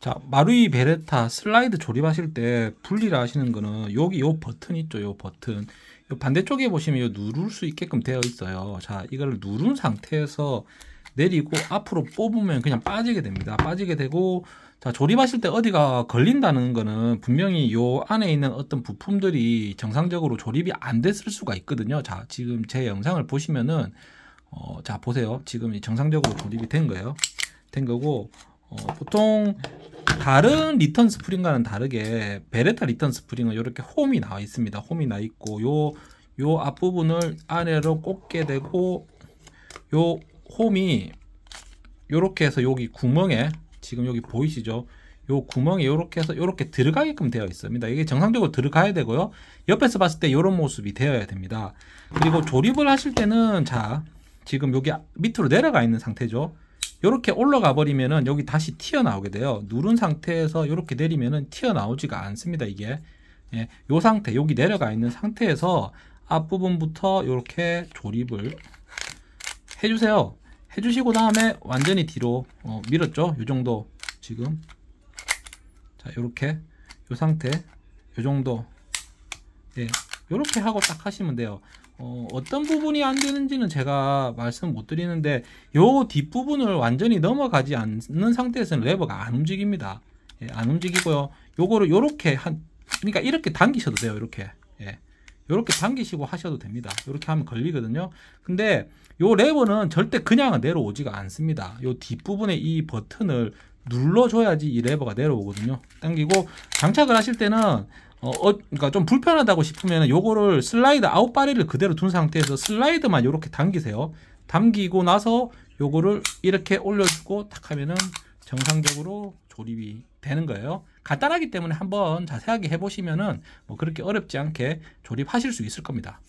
자, 마루이 베레타 슬라이드 조립하실 때 분리를 하시는 거는 여기 요 버튼 있죠. 요 버튼. 요 반대쪽에 보시면 요 누를 수 있게끔 되어 있어요. 자, 이걸 누른 상태에서 내리고 앞으로 뽑으면 그냥 빠지게 됩니다. 빠지게 되고 자, 조립하실 때 어디가 걸린다는 거는 분명히 요 안에 있는 어떤 부품들이 정상적으로 조립이 안 됐을 수가 있거든요. 자, 지금 제 영상을 보시면은 어, 자, 보세요. 지금 정상적으로 조립이 된 거예요. 된 거고 어, 보통 다른 리턴 스프링과는 다르게 베레타 리턴 스프링은 이렇게 홈이 나와 있습니다. 홈이 나 있고 요 요 앞부분을 아래로 꽂게 되고 요 홈이 요렇게 해서 여기 구멍에 지금 여기 보이시죠? 요 구멍에 요렇게 해서 요렇게 들어가게끔 되어 있습니다. 이게 정상적으로 들어가야 되고요. 옆에서 봤을 때 요런 모습이 되어야 됩니다. 그리고 조립을 하실 때는 자 지금 여기 밑으로 내려가 있는 상태죠. 이렇게 올라가 버리면은 여기 다시 튀어나오게 돼요. 누른 상태에서 이렇게 내리면은 튀어나오지가 않습니다. 이게 예, 상태 여기 내려가 있는 상태에서 앞부분부터 이렇게 조립을 해주세요. 해주시고 다음에 완전히 뒤로 어, 밀었죠. 이 정도 지금 자 이렇게 이 상태 이 정도 예, 이렇게 하고 딱 하시면 돼요. 어, 떤 부분이 안 되는지는 제가 말씀 못 드리는데 요 뒷부분을 완전히 넘어가지 않는 상태에서는 레버가 안 움직입니다. 예, 안 움직이고요. 요거를 요렇게 한 그러니까 이렇게 당기셔도 돼요. 이렇게. 예. 요렇게 당기시고 하셔도 됩니다. 이렇게 하면 걸리거든요. 근데 요 레버는 절대 그냥 내려오지가 않습니다. 요 뒷부분에 이 버튼을 눌러줘야지 이 레버가 내려오거든요. 당기고 장착을 하실 때는 어, 어, 그러니까 좀 불편하다고 싶으면 요거를 슬라이드 아웃바리를 그대로 둔 상태에서 슬라이드만 요렇게 당기세요. 당기고 나서 요거를 이렇게 올려주고 탁 하면은 정상적으로 조립이 되는 거예요. 간단하기 때문에 한번 자세하게 해보시면은 뭐 그렇게 어렵지 않게 조립하실 수 있을 겁니다.